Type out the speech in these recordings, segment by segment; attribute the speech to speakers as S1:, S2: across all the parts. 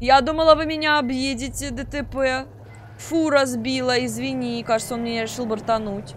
S1: Я думала, вы меня объедете, ДТП. Фу разбила извини. Кажется, он меня решил бортануть.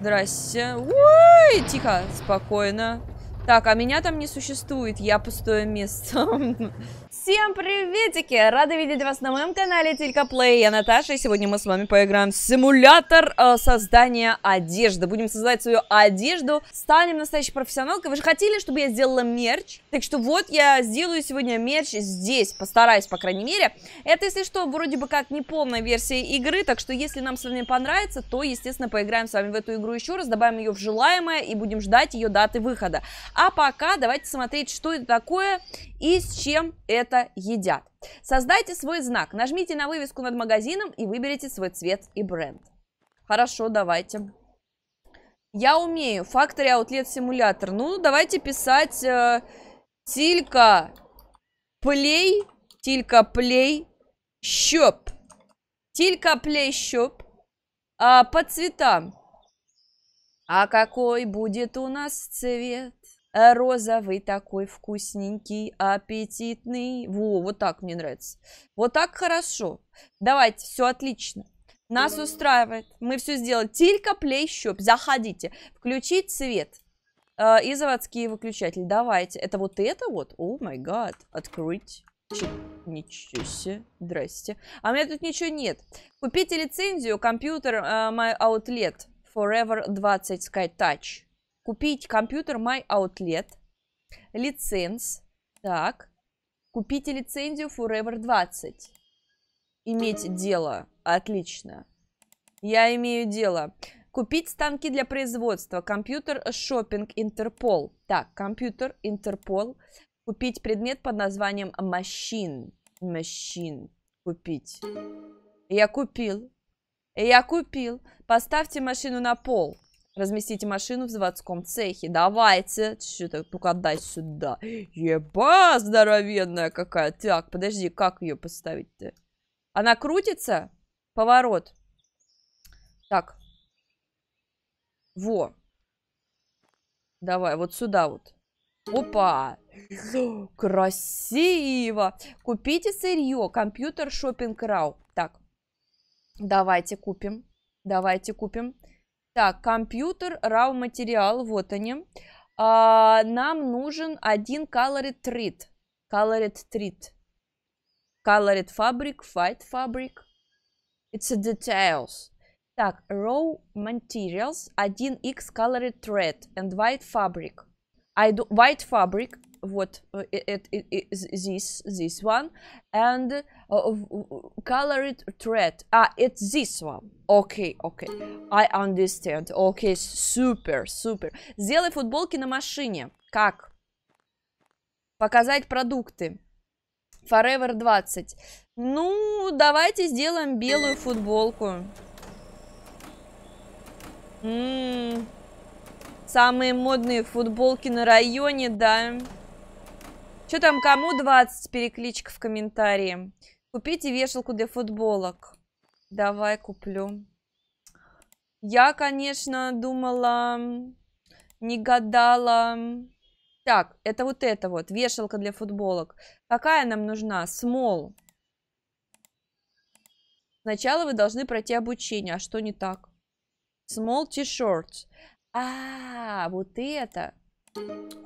S1: Здрасте. Ой, тихо, спокойно. Так, а меня там не существует, я пустое место. Всем приветики! Рада видеть вас на моем канале Тилька Плей. Я Наташа, и сегодня мы с вами поиграем в симулятор э, создания одежды. Будем создавать свою одежду, станем настоящей профессионалкой. Вы же хотели, чтобы я сделала мерч? Так что вот я сделаю сегодня мерч здесь, постараюсь, по крайней мере. Это, если что, вроде бы как не полная версия игры, так что если нам с вами понравится, то, естественно, поиграем с вами в эту игру еще раз, добавим ее в желаемое и будем ждать ее даты выхода. А пока давайте смотреть, что это такое и с чем это едят. Создайте свой знак, нажмите на вывеску над магазином и выберите свой цвет и бренд. Хорошо, давайте. Я умею. Factory Outlet Simulator. Ну, давайте писать э, Тилька Плей. Тилька Плей Щоп. Тилька Плей Щоп. А, по цветам. А какой будет у нас цвет? Э, розовый такой вкусненький, аппетитный. Во, вот так мне нравится. Вот так хорошо. Давайте, все отлично. Нас устраивает. Мы все сделали. Тилька плей Заходите. Включить свет. Э, и заводские выключатели. Давайте. Это вот это вот? О май гад. Открыть. Чик. Ничего себе. Здрасте. А у меня тут ничего нет. Купите лицензию. Компьютер э, My Outlet. Forever 20 Sky Touch. Купить компьютер My Outlet. Лиценз. Так. Купите лицензию Forever 20. Иметь дело. Отлично. Я имею дело. Купить станки для производства. Компьютер Шоппинг Интерпол. Так, компьютер Интерпол. Купить предмет под названием Machine. Machine. Купить. Я купил. Я купил. Поставьте машину на пол. Разместите машину в заводском цехе. Давайте. Что-то только отдай сюда. Еба, здоровенная какая. Так, подожди, как ее поставить-то? Она крутится? Поворот. Так. Во. Давай, вот сюда вот. Опа! Красиво! Купите сырье. Компьютер шопинг рау. Так. Давайте купим. Давайте купим. Так, компьютер, raw материал, вот они. А, нам нужен один colored thread. Colored thread. Colored fabric, white fabric. It's a details. Так, raw materials, 1x colored thread and white fabric. I do white fabric, вот, it, it, it, this, this one, and uh, colored thread, ah, it's this one, okay, okay. I understand, okay, super super сделай футболки на машине, как? Показать продукты, Forever 20, ну, давайте сделаем белую футболку, Ммм... Самые модные футболки на районе, да. Что там, кому 20 перекличка в комментарии? Купите вешалку для футболок. Давай куплю. Я, конечно, думала, не гадала. Так, это вот это вот, вешалка для футболок. Какая нам нужна? Смол. Сначала вы должны пройти обучение. А что не так? Small t-shirt. А, а, вот это.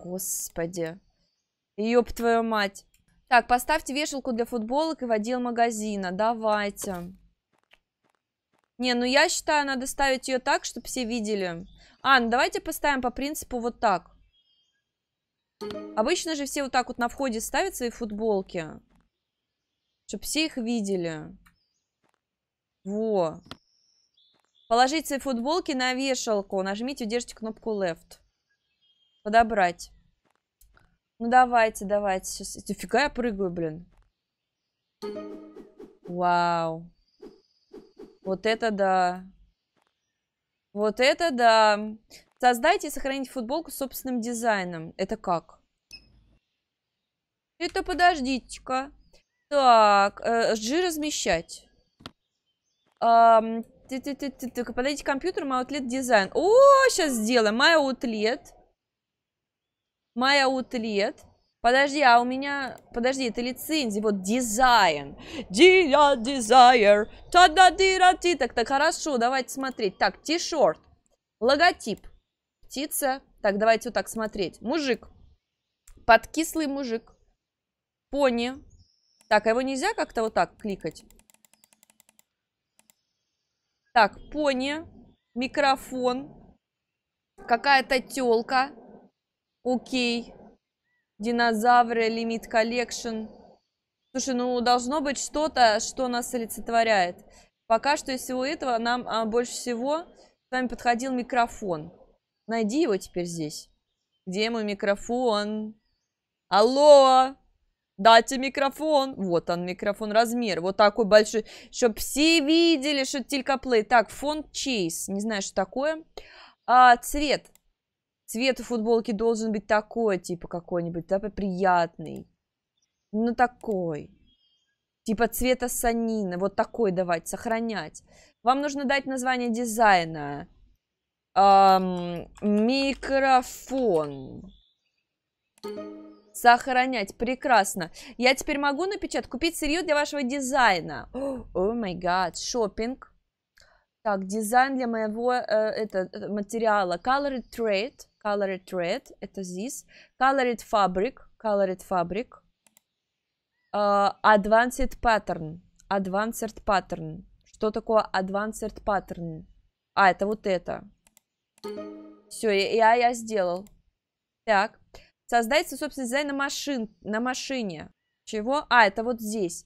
S1: Господи. Ёб твою мать. Так, поставьте вешалку для футболок и в отдел магазина. Давайте. Не, ну я считаю, надо ставить ее так, чтобы все видели. А, ну давайте поставим по принципу вот так. Обычно же все вот так вот на входе ставят свои футболки. Чтобы все их видели. Во. Положите футболки на вешалку. Нажмите, удержите кнопку left. Подобрать. Ну давайте, давайте. Сейчас... Фига я прыгаю, блин. Вау. Вот это да. Вот это да. Создайте и сохраните футболку с собственным дизайном. Это как? Это подождите-ка. Так, э, G размещать. Эм, так, подойдите к компьютеру, my outlet дизайн. О, сейчас сделаем. My outlet. My outlet. Подожди, а у меня... Подожди, это лицензия. Вот дизайн. Дира дизайр. та да дира ти Так, так, хорошо, давайте смотреть. Так, т-шорт, Логотип. Птица. Так, давайте вот так смотреть. Мужик. Подкислый мужик. Пони. Так, а его нельзя как-то вот так кликать? Так, пони, микрофон, какая-то телка. Окей. Динозавры, лимит коллекшн. Слушай, ну должно быть что-то, что нас олицетворяет. Пока что из всего этого нам а, больше всего с вами подходил микрофон. Найди его теперь здесь. Где мой микрофон? Алло! Дайте микрофон. Вот он, микрофон размер. Вот такой большой, чтобы все видели, что только плей. Так, фон чейс. Не знаю, что такое. А, цвет. Цвет у футболки должен быть такой, типа какой-нибудь, да, приятный. Ну, такой. Типа цвета санина. Вот такой давать, сохранять. Вам нужно дать название дизайна. Эм, микрофон. Микрофон. Сохранять. Прекрасно. Я теперь могу напечатать. Купить сырье для вашего дизайна. О май гад. шопинг. Так, дизайн для моего э, это, э, материала. Colored thread. Colored thread. Это this. Colored fabric. Colored fabric. Uh, advanced pattern. Advanced pattern. Что такое advanced pattern? А, это вот это. Все, я, я сделал. Так. Создайте собственный дизайн на, машин, на машине. Чего? А, это вот здесь.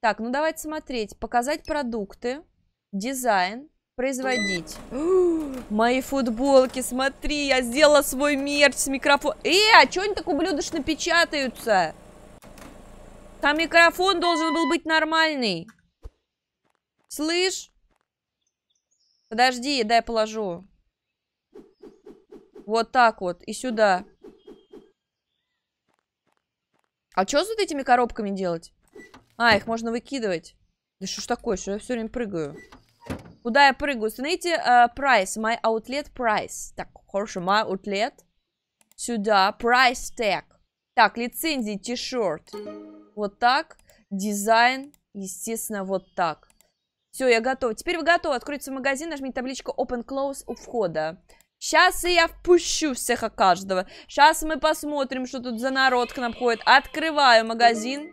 S1: Так, ну давайте смотреть. Показать продукты. Дизайн. Производить. Мои футболки, смотри, я сделала свой мерч с микрофоном. Э, а что они так ублюдочно печатаются? Там микрофон должен был быть нормальный. Слышь? Подожди, дай положу. Вот так вот. И сюда. А что с вот этими коробками делать? А, их можно выкидывать. Да что ж такое, что я все время прыгаю? Куда я прыгаю? Установите uh, э, price, my outlet price. Так, хорошо, my outlet. Сюда, price tag. Так, лицензии, t-shirt. Вот так. Дизайн, естественно, вот так. Все, я готова. Теперь вы готовы. Откройте магазин, нажмите табличку Open Close у входа. Сейчас я впущу всех и каждого. Сейчас мы посмотрим, что тут за народ к нам ходит. Открываю магазин.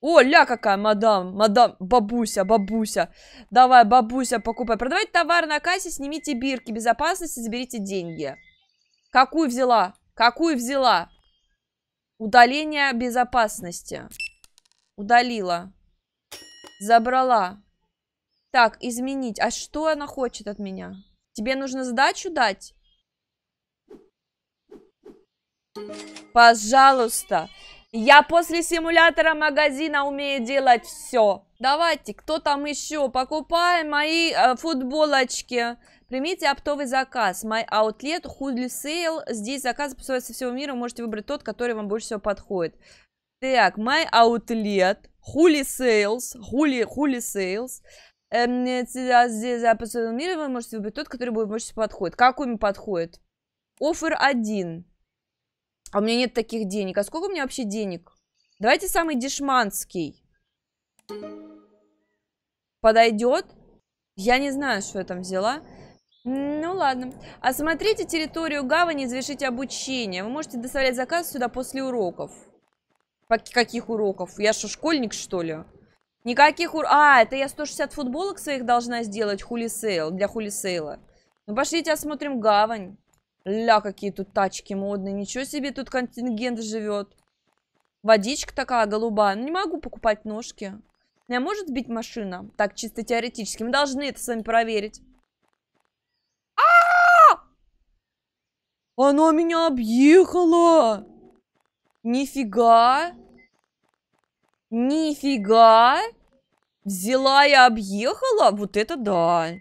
S1: О, ля какая, мадам, мадам, бабуся, бабуся. Давай, бабуся, покупай. Продавать товар на кассе, снимите бирки безопасности, заберите деньги. Какую взяла? Какую взяла? Удаление безопасности. Удалила. Забрала. Так, изменить. А что она хочет от меня? Тебе нужно сдачу дать? Пожалуйста. Я после симулятора магазина умею делать все. Давайте, кто там еще? Покупаем мои э, футболочки. Примите оптовый заказ. My Outlet Hoodly Sale. Здесь заказы посылаются со всего мира. Можете выбрать тот, который вам больше всего подходит. Так, My Outlet. Хули Sales. Хули, хули Sales. Эм, запасового мира вы можете выбрать тот, который будет больше подходит. Какой мне подходит? Офер один. А у меня нет таких денег. А сколько у меня вообще денег? Давайте самый дешманский. Подойдет? Я не знаю, что я там взяла. Ну ладно. Осмотрите территорию гавани и завершите обучение. Вы можете доставлять заказ сюда после уроков. Каких уроков? Я что, школьник, что ли? Никаких ур... А, это я 160 футболок своих должна сделать хулисейл, для хулисейла. Ну, пошлите, осмотрим гавань. Ля, какие тут тачки модные. Ничего себе, тут контингент живет. Водичка такая голубая. Ну, не могу покупать ножки. Меня может сбить машина? Так, чисто теоретически. Мы должны это с вами проверить. А, -а, -а! Оно меня объехало! Нифига! Нифига! Взяла и объехала? Вот это да!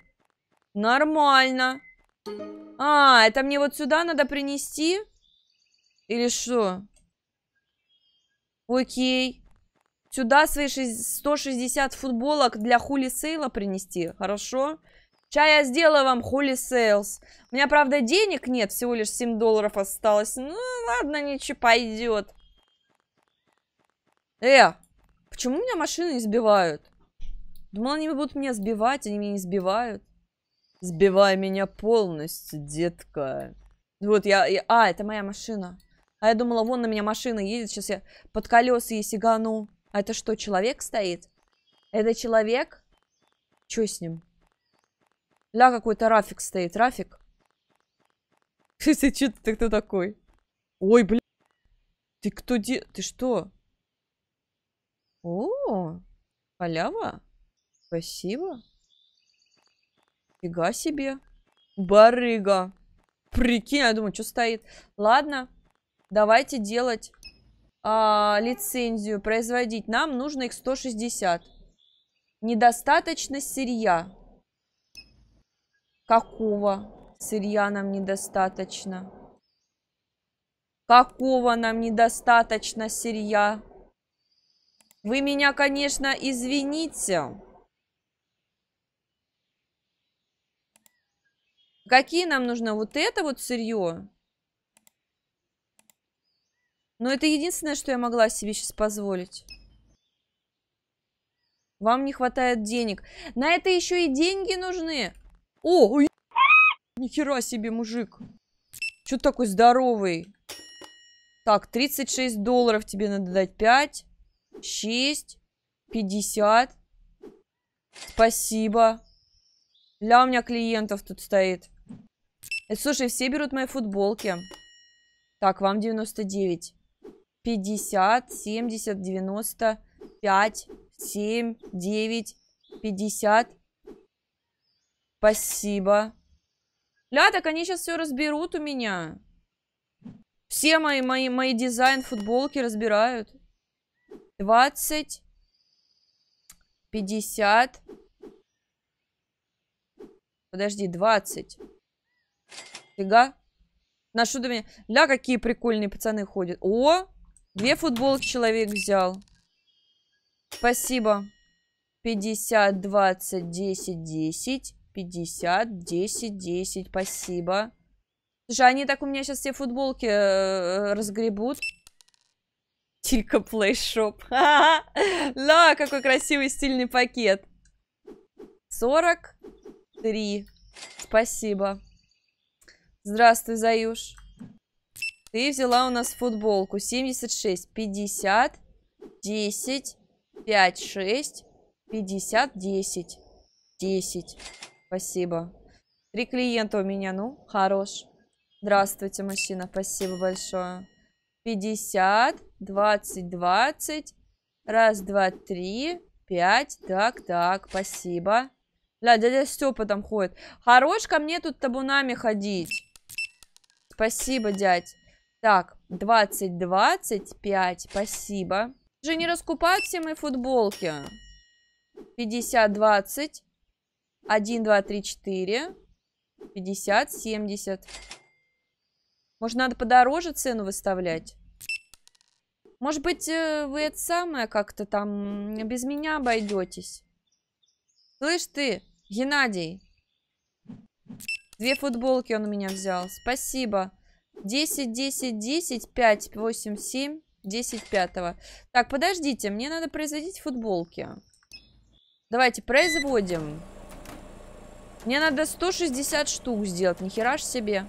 S1: Нормально. А, это мне вот сюда надо принести? Или что? Окей. Сюда свои 160 футболок для хули сейла принести, хорошо? Чай я сделаю вам хули сейлс. У меня, правда, денег нет, всего лишь 7 долларов осталось. Ну, ладно, ничего, пойдет. Э, Почему меня машины не сбивают? Думала, они будут меня сбивать, они меня не сбивают. Сбивай меня полностью, детка. Вот я, я... А, это моя машина. А я думала, вон на меня машина едет. Сейчас я под колеса ей сигану. А это что, человек стоит? Это человек? Че с ним? Ля, какой-то Рафик стоит. Рафик? Ты, ты, ты кто такой? Ой, блин. Ты кто де... Ты что? О, халява. Спасибо. Фига себе. Барыга. Прикинь, я думаю, что стоит. Ладно, давайте делать а, лицензию. Производить нам нужно их 160. Недостаточно сырья. Какого сырья нам недостаточно? Какого нам недостаточно сырья? Вы меня, конечно, извините. Какие нам нужно? Вот это вот сырье? Но это единственное, что я могла себе сейчас позволить. Вам не хватает денег. На это еще и деньги нужны. О, ой, нихера себе, мужик. Че такой здоровый? Так, 36 долларов тебе надо дать 5. 6, 50. Спасибо. Ля, у меня клиентов тут стоит. И, э, слушай, все берут мои футболки. Так, вам 99. 50, 70, 95, 7, 9, 50. Спасибо. Ля, так они сейчас все разберут у меня. Все мои, мои, мои дизайн футболки разбирают. 20, 50. Подожди, 20. Фига. Ношу до меня. Ля, какие прикольные пацаны ходят. О, две футболки человек взял. Спасибо. 50, 20, 10, 10. 50, 10, 10. Спасибо. Слушай, они так у меня сейчас все футболки э, разгребут. Тика плейшоп. Ла, какой красивый стильный пакет. 43. Спасибо. Здравствуй, Заюш. Ты взяла у нас футболку. 76, 50, 10, 5, 6, 50, 10. 10. Спасибо. Три клиента у меня, ну, хорош. Здравствуйте, мужчина, спасибо большое. 50, 20, 20. Раз, два, три, пять. Так, так, спасибо. Бля, дядя Степа там ходит. Хорош ко мне тут табунами ходить. Спасибо, дядь. Так, 20, 25, спасибо. Же не раскупать все мои футболки. 50, 20. 1, 2, 3, 4. 50, 70. Может, надо подороже цену выставлять? Может быть, э, вы это самое как-то там без меня обойдетесь? Слышь ты, Геннадий. Две футболки он у меня взял. Спасибо. 10, 10, 10, 5, 8, 7, 10, 5. Так, подождите, мне надо производить футболки. Давайте, производим. Мне надо 160 штук сделать, нихера ж себе.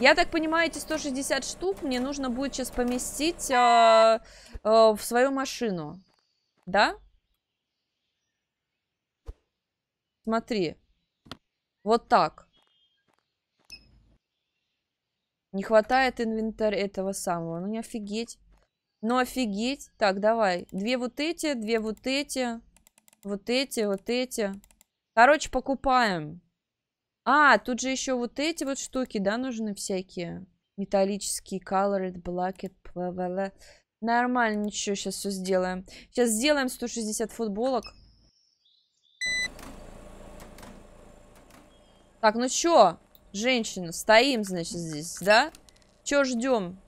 S1: Я так понимаю, эти 160 штук мне нужно будет сейчас поместить э, э, в свою машину. Да? Смотри. Вот так. Не хватает инвентарь этого самого. Ну не офигеть. Ну офигеть. Так, давай. Две вот эти, две вот эти. Вот эти, вот эти. Короче, покупаем. А, тут же еще вот эти вот штуки, да, нужны всякие. Металлические, colored, blacked, blah, Нормально, ничего, сейчас все сделаем. Сейчас сделаем 160 футболок. Так, ну чё, женщина, стоим, значит, здесь, да? Чё ждем?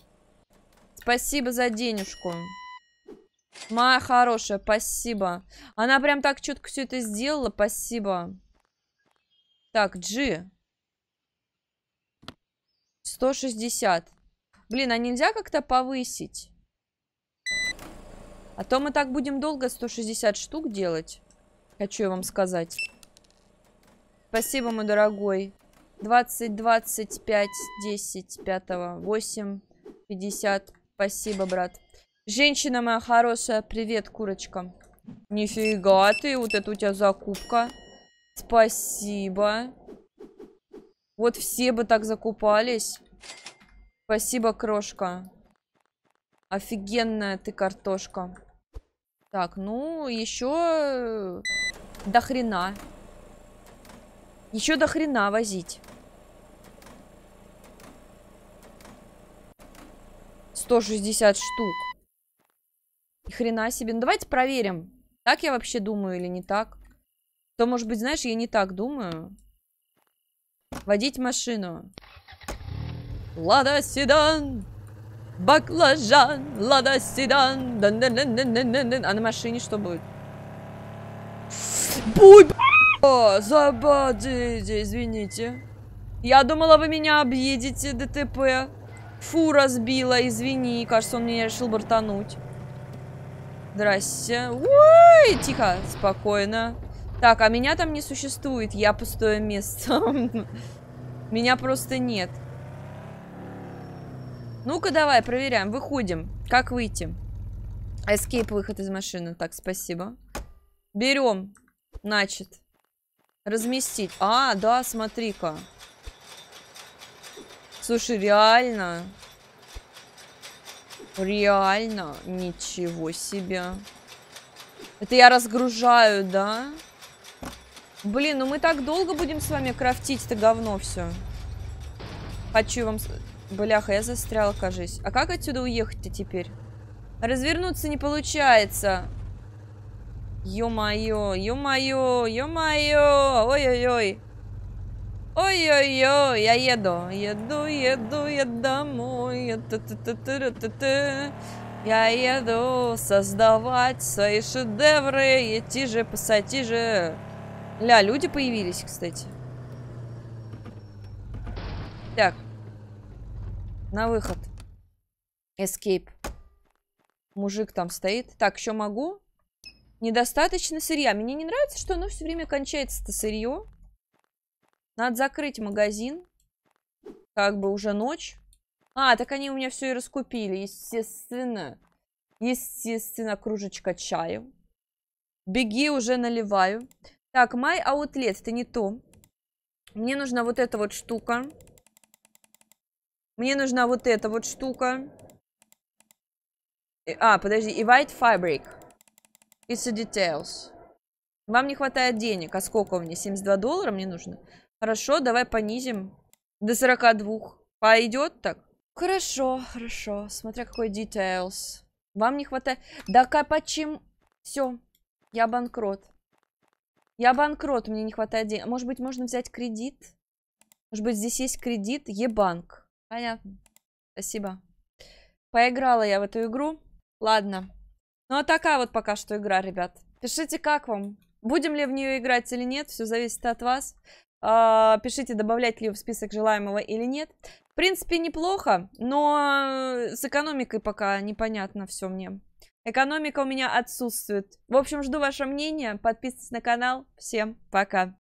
S1: Спасибо за денежку. Моя хорошая, спасибо. Она прям так четко все это сделала, спасибо. Так, G. 160. Блин, а нельзя как-то повысить? А то мы так будем долго 160 штук делать. Хочу я вам сказать. Спасибо, мой дорогой. 20, 25, 10, 5, 8, 50. Спасибо, брат. Женщина моя хорошая, привет, курочка. Нифига ты, вот это у тебя закупка. Спасибо. Вот все бы так закупались. Спасибо, крошка. Офигенная ты картошка. Так, ну, еще э, до хрена. Еще до хрена возить. 160 штук. Ни хрена себе. Ну, давайте проверим, так я вообще думаю или не так. То, может быть, знаешь, я не так думаю. Водить машину. Лада седан, баклажан, лада седан. Дан -дан -дан -дан -дан -дан -дан. А на машине что будет? Буй, О, забадите, извините. Я думала, вы меня объедете, ДТП. Фура сбила, извини. Кажется, он меня решил бортануть. Здрасте. Ой, тихо, спокойно. Так, а меня там не существует, я пустое место. Меня просто нет. Ну-ка, давай, проверяем. Выходим. Как выйти? Эскейп, выход из машины. Так, спасибо. Берем. Значит. Разместить. А, да, смотри-ка. Слушай, реально. Реально. Ничего себе. Это я разгружаю, да? Да. Блин, ну мы так долго будем с вами крафтить это говно все. Хочу вам... Бляха, я застряла, кажись. А как отсюда уехать-то теперь? Развернуться не получается. Ё-моё, ё-моё, ё-моё. Ой-ой-ой. Ой-ой-ой, я еду. Еду, еду, я домой. Я еду создавать свои шедевры. Идти же, пассатижи. же. Ля, люди появились, кстати. Так. На выход. Escape. Мужик там стоит. Так, еще могу? Недостаточно сырья. Мне не нравится, что оно все время кончается-то сырье. Надо закрыть магазин. Как бы уже ночь. А, так они у меня все и раскупили. Естественно. Естественно, кружечка чаю. Беги, уже наливаю. Так, май аутлет, это не то. Мне нужна вот эта вот штука. Мне нужна вот эта вот штука. А, подожди, и White fabric. It's a details. Вам не хватает денег. А сколько у меня? 72 доллара мне нужно? Хорошо, давай понизим до 42. Пойдет так? Хорошо, хорошо. Смотря какой details. Вам не хватает... Да как, почему? Все, я банкрот. Я банкрот, мне не хватает денег. Может быть, можно взять кредит? Может быть, здесь есть кредит? Е-банк. Понятно. Спасибо. Поиграла я в эту игру. Ладно. Ну, а такая вот пока что игра, ребят. Пишите, как вам. Будем ли в нее играть или нет, все зависит от вас. А, пишите, добавлять ли ее в список желаемого или нет. В принципе, неплохо, но э, с экономикой пока непонятно все мне. Экономика у меня отсутствует. В общем, жду ваше мнение. Подписывайтесь на канал. Всем пока.